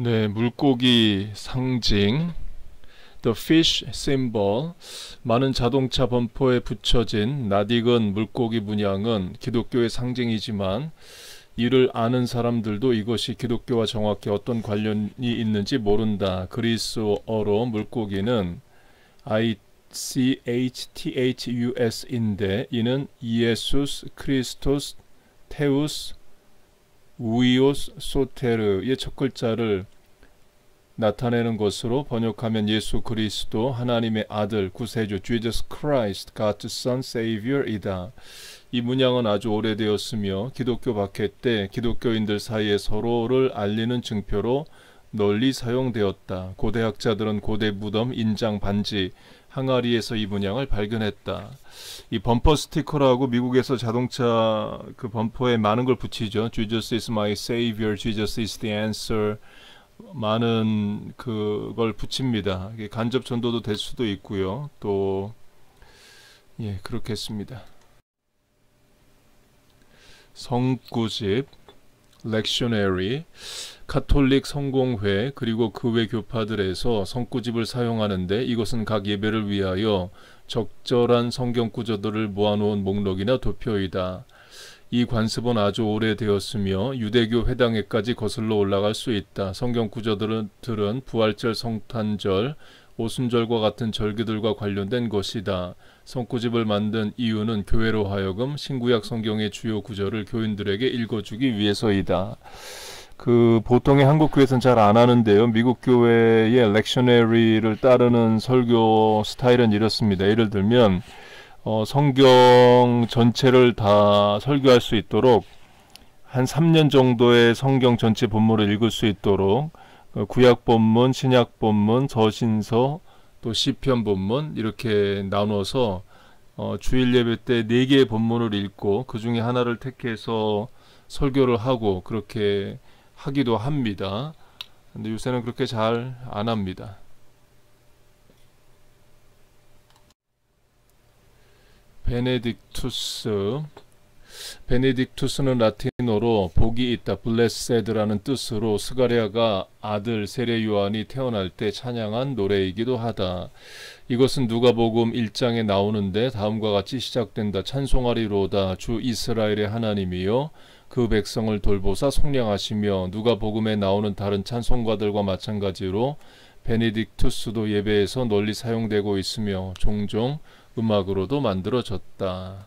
네, 물고기 상징 The fish symbol 많은 자동차 범퍼에 붙여진 낯익은 물고기 문양은 기독교의 상징이지만 이를 아는 사람들도 이것이 기독교와 정확히 어떤 관련이 있는지 모른다. 그리스어로 물고기는 ICHTHUS인데 이는 예수스 크리스토스 테우스 우이오스 소테르의 첫 글자를 나타내는 것으로 번역하면 예수 그리스도 하나님의 아들 구세주 Jesus Christ God's Son Savior이다. 이 문양은 아주 오래되었으며 기독교 박해 때 기독교인들 사이에 서로를 알리는 증표로 널리 사용되었다. 고대 학자들은 고대 무덤, 인장, 반지, 항아리에서 이 문양을 발견했다. 이 범퍼 스티커라고 미국에서 자동차 그 범퍼에 많은 걸 붙이죠. Jesus is my savior, Jesus is the answer. 많은 그걸 붙입니다. 간접 전도도 될 수도 있고요. 또 예, 그렇겠습니다. 성구집 렉셔너리 카톨릭 성공회 그리고 그 외 교파들에서 성구집을 사용하는데 이것은 각 예배를 위하여 적절한 성경 구조들을 모아놓은 목록이나 도표이다. 이 관습은 아주 오래되었으며 유대교 회당에까지 거슬러 올라갈 수 있다. 성경 구조들은 부활절, 성탄절, 오순절과 같은 절기들과 관련된 것이다. 성구집을 만든 이유는 교회로 하여금 신구약 성경의 주요 구절을 교인들에게 읽어주기 위해서이다. 그 보통의 한국 교회에서는 잘 안 하는데요. 미국 교회의 렉셔네리를 따르는 설교 스타일은 이렇습니다. 예를 들면 어, 성경 전체를 다 설교할 수 있도록 한 3년 정도의 성경 전체 본문을 읽을 수 있도록 어, 구약 본문, 신약 본문, 서신서또 시편 본문 이렇게 나눠서 어, 주일 예배 때 네 개의 본문을 읽고 그 중에 하나를 택해서 설교를 하고 그렇게 하기도 합니다. 근데 요새는 그렇게 잘 안 합니다. 베네딕투스 베네딕투스는 라틴어로 복이 있다, 블레세드라는 뜻으로 스가리아가 아들 세례 요한이 태어날 때 찬양한 노래이기도 하다. 이것은 누가복음 1장에 나오는데 다음과 같이 시작된다. 찬송하리로다 주 이스라엘의 하나님이여 그 백성을 돌보사 성량하시며 누가복음에 나오는 다른 찬송가들과 마찬가지로 베네딕투스도 예배에서 널리 사용되고 있으며 종종 음악으로도 만들어졌다.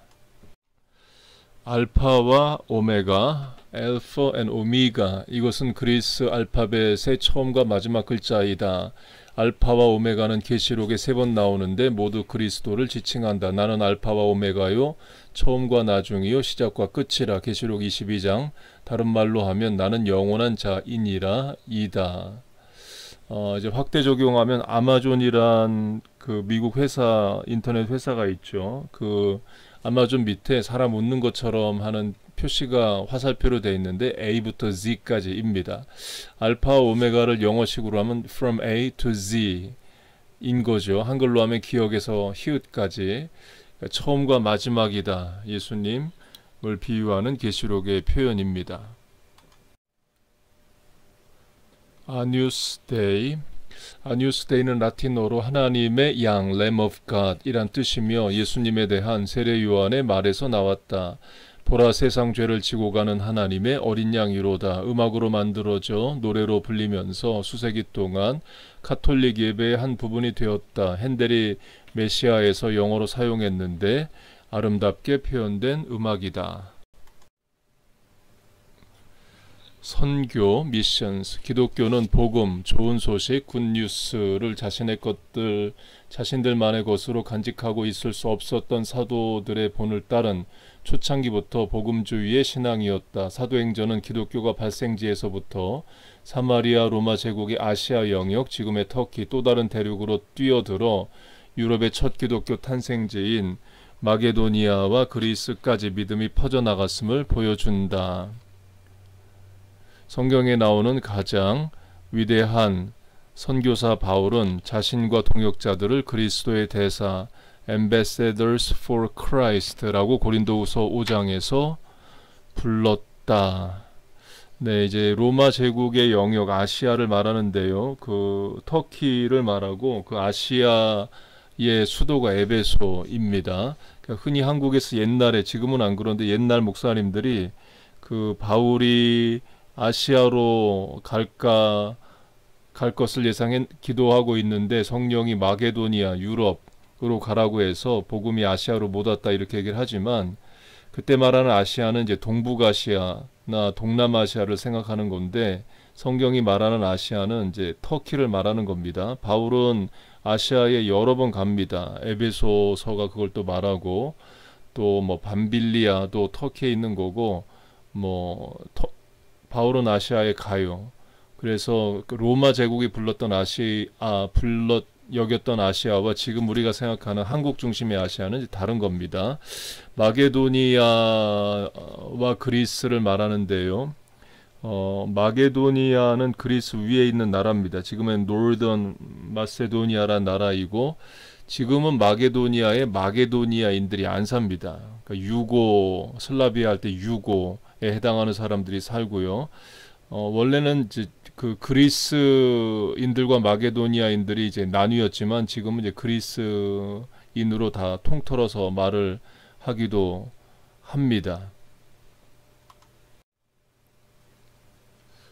알파와 오메가, 알파 앤 오미가 이것은 그리스 알파벳의 처음과 마지막 글자이다. 알파와 오메가는 계시록에 세 번 나오는데 모두 그리스도를 지칭한다. 나는 알파와 오메가요 처음과 나중이요 시작과 끝이라 계시록 22장 다른 말로 하면 나는 영원한 자인이라 이다. 어, 이제 확대 적용하면 아마존이란 그 미국 회사 인터넷 회사가 있죠. 그 아마존 밑에 사람 웃는 것처럼 하는 표시가 화살표로 되어 있는데 A부터 Z까지입니다. 알파 오메가를 영어식으로 하면 from A to Z인 거죠. 한글로 하면 기억에서 히읗까지 그러니까 처음과 마지막이다. 예수님을 비유하는 계시록의 표현입니다. 아뉴스데이 아뉴스데이는 라틴어로 하나님의 양, Lamb of God이란 뜻이며 예수님에 대한 세례 요한의 말에서 나왔다. 보라 세상 죄를 지고 가는 하나님의 어린 양이로다 음악으로 만들어져 노래로 불리면서 수세기 동안 카톨릭 예배의 한 부분이 되었다. 핸델이 메시아에서 영어로 사용했는데 아름답게 표현된 음악이다. 선교, 미션스, 기독교는 복음, 좋은 소식, 굿뉴스를 자신의 것들, 자신들만의 것으로 간직하고 있을 수 없었던 사도들의 본을 따른 초창기부터 복음주의의 신앙이었다. 사도행전은 기독교가 발생지에서부터 사마리아 로마 제국의 아시아 영역, 지금의 터키 또 다른 대륙으로 뛰어들어 유럽의 첫 기독교 탄생지인 마게도니아와 그리스까지 믿음이 퍼져나갔음을 보여준다. 성경에 나오는 가장 위대한 선교사 바울은 자신과 동역자들을 그리스도의 대사, ambassadors for Christ라고 고린도후서 5장에서 불렀다. 네, 이제 로마 제국의 영역 아시아를 말하는데요. 그 터키를 말하고 그 아시아의 수도가 에베소입니다. 그러니까 흔히 한국에서 옛날에 지금은 안 그런데 옛날 목사님들이 그 바울이 아시아로 갈까 갈 것을 예상해 기도하고 있는데 성령이 마게도니아 유럽 으로 가라고 해서 복음이 아시아로 못 왔다 이렇게 얘기를 하지만 그때 말하는 아시아는 이제 동북아시아나 동남아시아를 생각하는 건데 성경이 말하는 아시아는 이제 터키를 말하는 겁니다. 바울은 아시아에 여러 번 갑니다. 에베소서가 그걸 또 말하고 또뭐 반빌리아도 터키에 있는 거고 뭐 터, 바울은 아시아에 가요. 그래서 로마 제국이 불렀던 아시아 아, 불렀 여겼던 아시아와 지금 우리가 생각하는 한국 중심의 아시아는 다른 겁니다. 마게도니아와 그리스를 말하는데요. 어, 마게도니아는 그리스 위에 있는 나라입니다. 지금은 노던 마세도니아란 나라이고 지금은 마게도니아의 마게도니아인들이 안 삽니다. 그러니까 유고 슬라비아 할 때 유고에 해당하는 사람들이 살고요. 어, 원래는 그 그리스인들과 마게도니아인들이 이제 나뉘었지만 지금은 이제 그리스인으로 다 통틀어서 말을 하기도 합니다.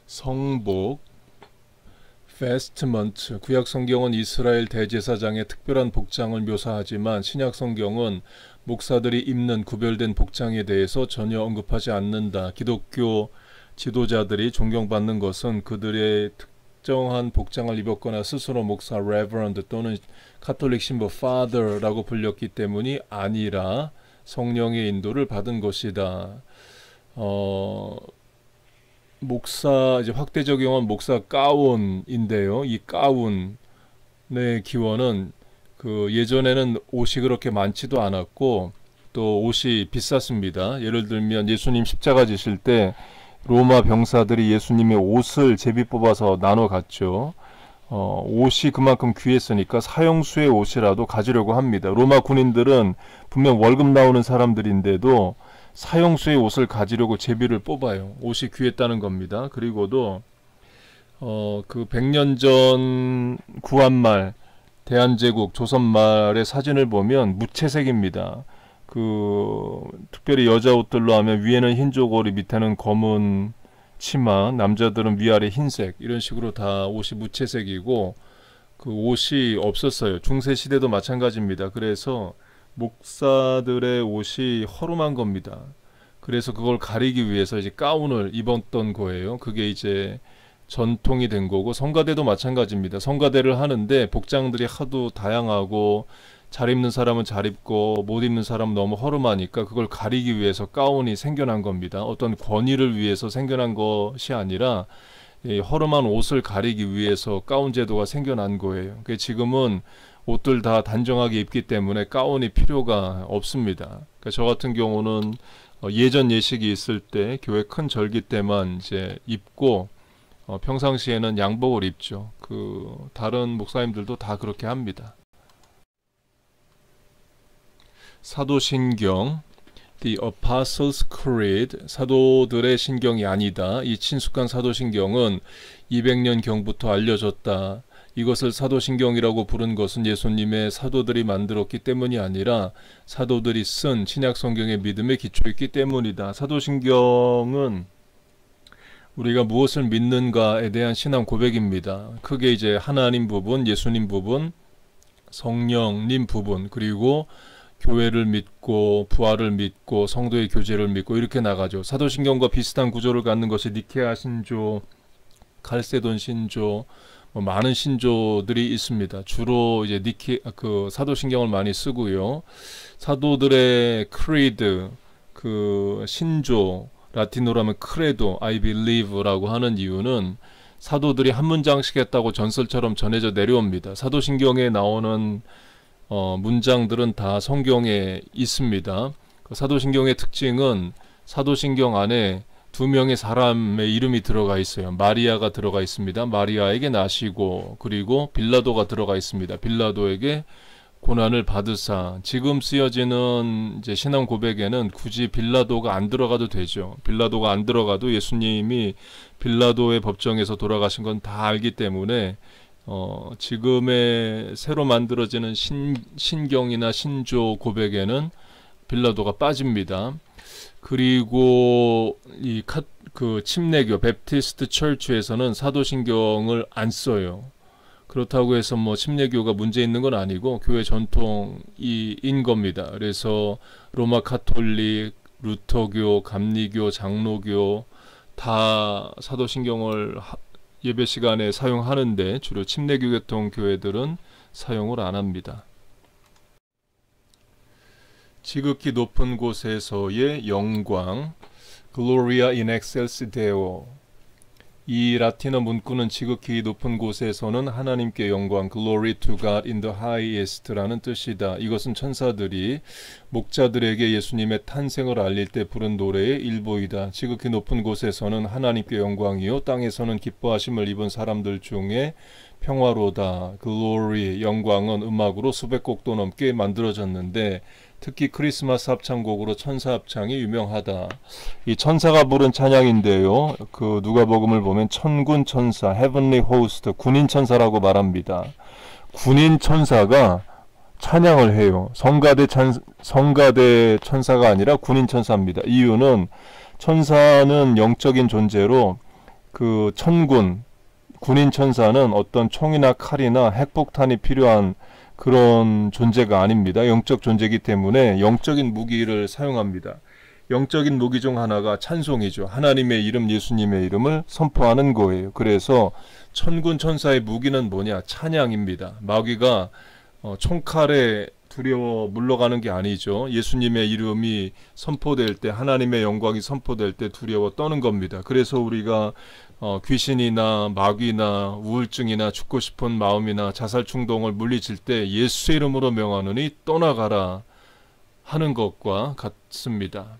성복 페스트먼트 구약 성경은 이스라엘 대제사장의 특별한 복장을 묘사하지만 신약 성경은 목사들이 입는 구별된 복장에 대해서 전혀 언급하지 않는다. 기독교 지도자들이 존경받는 것은 그들의 특정한 복장을 입었거나 스스로 목사 레버런드 또는 카톨릭 신부 파더라고 불렸기 때문이 아니라 성령의 인도를 받은 것이다. 어, 목사 이제 확대 적용한 목사 가운인데요. 이 가운의 기원은 그 예전에는 옷이 그렇게 많지도 않았고 또 옷이 비쌌습니다. 예를 들면 예수님 십자가 지실 때 로마 병사들이 예수님의 옷을 제비 뽑아서 나눠 갔죠. 어, 옷이 그만큼 귀했으니까 사형수의 옷이라도 가지려고 합니다. 로마 군인들은 분명 월급 나오는 사람들인데도 사형수의 옷을 가지려고 제비를 뽑아요. 옷이 귀했다는 겁니다. 그리고도 어, 그 100년 전 구한말 대한제국 조선말의 사진을 보면 무채색입니다. 그 특별히 여자 옷들로 하면 위에는 흰 조거리 밑에는 검은 치마 남자들은 위아래 흰색 이런 식으로 다 옷이 무채색이고 그 옷이 없었어요 중세 시대도 마찬가지입니다 그래서 목사들의 옷이 허름한 겁니다 그래서 그걸 가리기 위해서 이제 가운을 입었던 거예요 그게 이제 전통이 된 거고 성가대도 마찬가지입니다 성가대를 하는데 복장들이 하도 다양하고 잘 입는 사람은 잘 입고 못 입는 사람은 너무 허름하니까 그걸 가리기 위해서 가운이 생겨난 겁니다. 어떤 권위를 위해서 생겨난 것이 아니라 허름한 옷을 가리기 위해서 가운 제도가 생겨난 거예요. 그러니까 지금은 옷들 다 단정하게 입기 때문에 가운이 필요가 없습니다. 그러니까 저 같은 경우는 어, 예전 예식이 있을 때 교회 큰 절기 때만 이제 입고 어, 평상시에는 양복을 입죠. 그 다른 목사님들도 다 그렇게 합니다. 사도신경 The Apostles' Creed 사도들의 신경이 아니다. 이 친숙한 사도신경은 200년경부터 알려졌다. 이것을 사도신경이라고 부른 것은 예수님의 사도들이 만들었기 때문이 아니라 사도들이 쓴 신약성경의 믿음에 기초했기 때문이다. 사도신경은 우리가 무엇을 믿는가에 대한 신앙 고백입니다. 크게 이제 하나님 부분, 예수님 부분, 성령님 부분, 그리고 교회를 믿고 부활을 믿고 성도의 교제를 믿고 이렇게 나가죠. 사도신경과 비슷한 구조를 갖는 것이 니케아 신조, 칼세돈 신조, 뭐 많은 신조들이 있습니다. 주로 이제 니케 그 사도신경을 많이 쓰고요. 사도들의 크리드 그 신조 라틴어로 하면 크레도, I believe라고 하는 이유는 사도들이 한 문장씩 했다고 전설처럼 전해져 내려옵니다. 사도신경에 나오는 어, 문장들은 다 성경에 있습니다. 그 사도신경의 특징은 사도신경 안에 두 명의 사람의 이름이 들어가 있어요. 마리아가 들어가 있습니다. 마리아에게 나시고 그리고 빌라도가 들어가 있습니다. 빌라도에게 고난을 받으사 지금 쓰여지는 이제 신앙 고백에는 굳이 빌라도가 안 들어가도 되죠. 빌라도가 안 들어가도 예수님이 빌라도의 법정에서 돌아가신 건 다 알기 때문에 어, 지금의 새로 만들어지는 신, 신경이나 신조 고백에는 빌라도가 빠집니다. 그리고 이 카, 그 침례교 베프티스트 철주에서는 사도신경을 안 써요. 그렇다고 해서 뭐 침례교가 문제 있는 건 아니고 교회 전통이인 겁니다. 그래서 로마 카톨릭, 루터교, 감리교, 장로교 다 사도신경을 하, 예배 시간에 사용하는데 주로 침례교계통 교회들은 사용을 안합니다. 지극히 높은 곳에서의 영광 Gloria in excelsis Deo 이 라틴어 문구는 지극히 높은 곳에서는 하나님께 영광 (Glory to God in the highest)라는 뜻이다. 이것은 천사들이 목자들에게 예수님의 탄생을 알릴 때 부른 노래의 일부이다. 지극히 높은 곳에서는 하나님께 영광이요 땅에서는 기뻐하심을 입은 사람들 중에 평화로다. Glory 영광은 음악으로 수백 곡도 넘게 만들어졌는데 특히 크리스마스 합창곡으로 천사 합창이 유명하다. 이 천사가 부른 찬양인데요. 그 누가복음을 보면 천군 천사, heavenly host, 군인 천사라고 말합니다. 군인 천사가 찬양을 해요. 성가대 찬 성가대 천사가 아니라 군인 천사입니다. 이유는 천사는 영적인 존재로 그 천군 군인 천사는 어떤 총이나 칼이나 핵폭탄이 필요한 그런 존재가 아닙니다. 영적 존재이기 때문에 영적인 무기를 사용합니다. 영적인 무기 중 하나가 찬송이죠. 하나님의 이름, 예수님의 이름을 선포하는 거예요. 그래서 천군 천사의 무기는 뭐냐? 찬양입니다. 마귀가 어, 총칼에 두려워 물러가는 게 아니죠. 예수님의 이름이 선포될 때, 하나님의 영광이 선포될 때 두려워 떠는 겁니다. 그래서 우리가 어, 귀신이나 마귀나 우울증이나 죽고 싶은 마음이나 자살 충동을 물리칠 때 예수의 이름으로 명하느니 떠나가라 하는 것과 같습니다.